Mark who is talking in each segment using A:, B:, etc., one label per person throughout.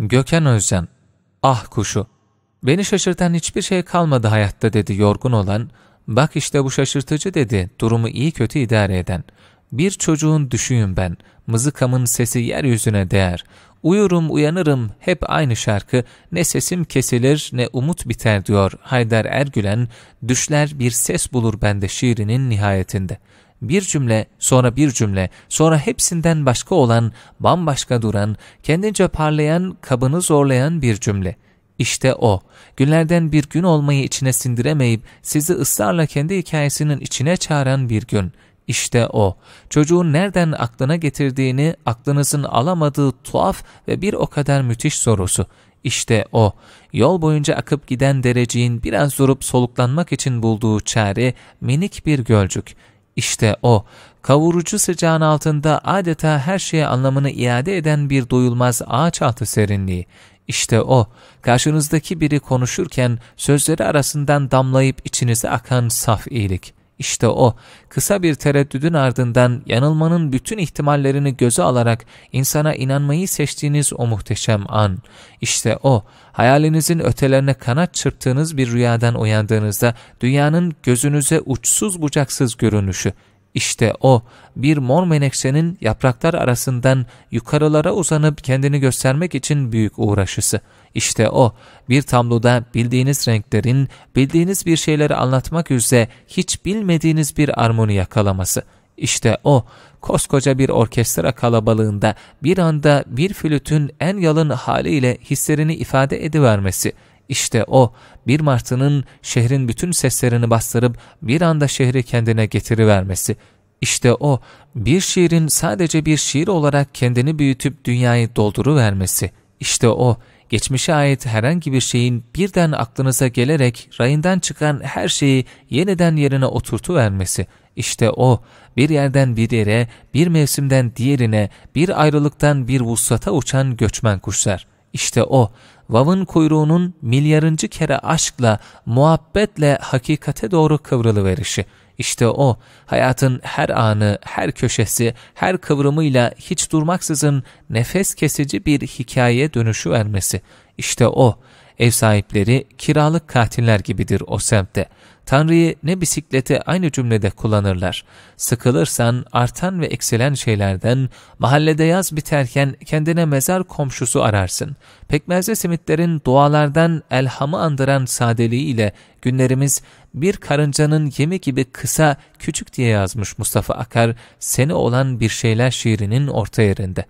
A: Göken Özcan, ah kuşu, beni şaşırtan hiçbir şey kalmadı hayatta dedi yorgun olan, bak işte bu şaşırtıcı dedi durumu iyi kötü idare eden. Bir çocuğun düşüyüm ben, mızıkamın sesi yeryüzüne değer. Uyurum uyanırım hep aynı şarkı, ne sesim kesilir ne umut biter diyor Haydar Ergülen, düşler bir ses bulur bende şiirinin nihayetinde bir cümle, sonra bir cümle, sonra hepsinden başka olan, bambaşka duran, kendince parlayan, kabını zorlayan bir cümle. İşte o, günlerden bir gün olmayı içine sindiremeyip sizi ısrarla kendi hikayesinin içine çağıran bir gün. İşte o, çocuğun nereden aklına getirdiğini aklınızın alamadığı tuhaf ve bir o kadar müthiş sorusu. İşte o, yol boyunca akıp giden dereciğin biraz durup soluklanmak için bulduğu çare minik bir gölcük. İşte o, kavurucu sıcağın altında adeta her şeye anlamını iade eden bir doyulmaz ağaç altı serinliği. İşte o, karşınızdaki biri konuşurken sözleri arasından damlayıp içinize akan saf iyilik. İşte o, kısa bir tereddüdün ardından yanılmanın bütün ihtimallerini göze alarak insana inanmayı seçtiğiniz o muhteşem an. İşte o, hayalinizin ötelerine kanat çırptığınız bir rüyadan uyandığınızda dünyanın gözünüze uçsuz bucaksız görünüşü. İşte o bir mor menekşenin yapraklar arasından yukarılara uzanıp kendini göstermek için büyük uğraşısı. İşte o bir tabloda bildiğiniz renklerin, bildiğiniz bir şeyleri anlatmak üzere hiç bilmediğiniz bir armoni yakalaması. İşte o koskoca bir orkestra kalabalığında bir anda bir flütün en yalın haliyle hislerini ifade edivermesi.'' İşte o bir martının şehrin bütün seslerini bastırıp bir anda şehri kendine getirivermesi. İşte o bir şiirin sadece bir şiir olarak kendini büyütüp dünyayı dolduruvermesi. İşte o geçmişe ait herhangi bir şeyin birden aklınıza gelerek rayından çıkan her şeyi yeniden yerine oturtuvermesi. İşte o bir yerden bir yere, bir mevsimden diğerine, bir ayrılıktan bir vuslata uçan göçmen kuşlar.'' İşte o, vav'ın kuyruğunun milyarıncı kere aşkla, muhabbetle hakikate doğru kıvrılıverişi. İşte o, hayatın her anı, her köşesi, her kıvrımıyla hiç durmaksızın nefes kesici bir hikaye dönüşü vermesi. İşte o, Ev sahipleri kiralık katiller gibidir o semtte. Tanrı'yı ne bisiklete aynı cümlede kullanırlar. Sıkılırsan artan ve eksilen şeylerden, mahallede yaz biterken kendine mezar komşusu ararsın. Pekmezli simitlerin dualardan elhamı andıran sadeliğiyle günlerimiz bir karıncanın yemi gibi kısa, küçük diye yazmış Mustafa Akar, seni olan bir şeyler şiirinin orta yerinde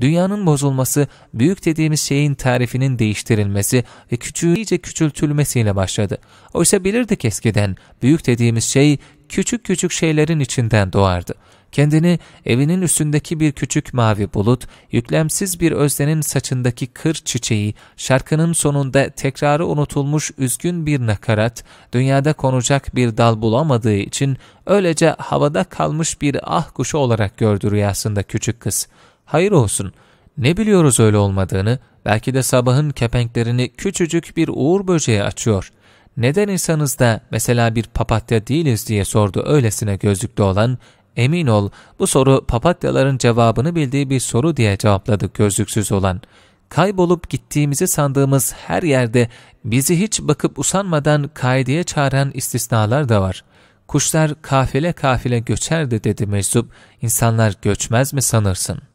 A: dünyanın bozulması, büyük dediğimiz şeyin tarifinin değiştirilmesi ve küçüğü iyice küçültülmesiyle başladı. Oysa bilirdik eskiden, büyük dediğimiz şey küçük küçük şeylerin içinden doğardı. Kendini evinin üstündeki bir küçük mavi bulut, yüklemsiz bir özlenin saçındaki kır çiçeği, şarkının sonunda tekrarı unutulmuş üzgün bir nakarat, dünyada konacak bir dal bulamadığı için öylece havada kalmış bir ah kuşu olarak gördü rüyasında küçük kız.'' Hayır olsun. Ne biliyoruz öyle olmadığını, belki de sabahın kepenklerini küçücük bir uğur böceği açıyor. Neden insanız da mesela bir papatya değiliz diye sordu öylesine gözlüklü olan, emin ol bu soru papatyaların cevabını bildiği bir soru diye cevapladı gözlüksüz olan. Kaybolup gittiğimizi sandığımız her yerde bizi hiç bakıp usanmadan kaideye çağıran istisnalar da var.'' Kuşlar kafile kafile göçerdi dedi meczup. İnsanlar göçmez mi sanırsın?''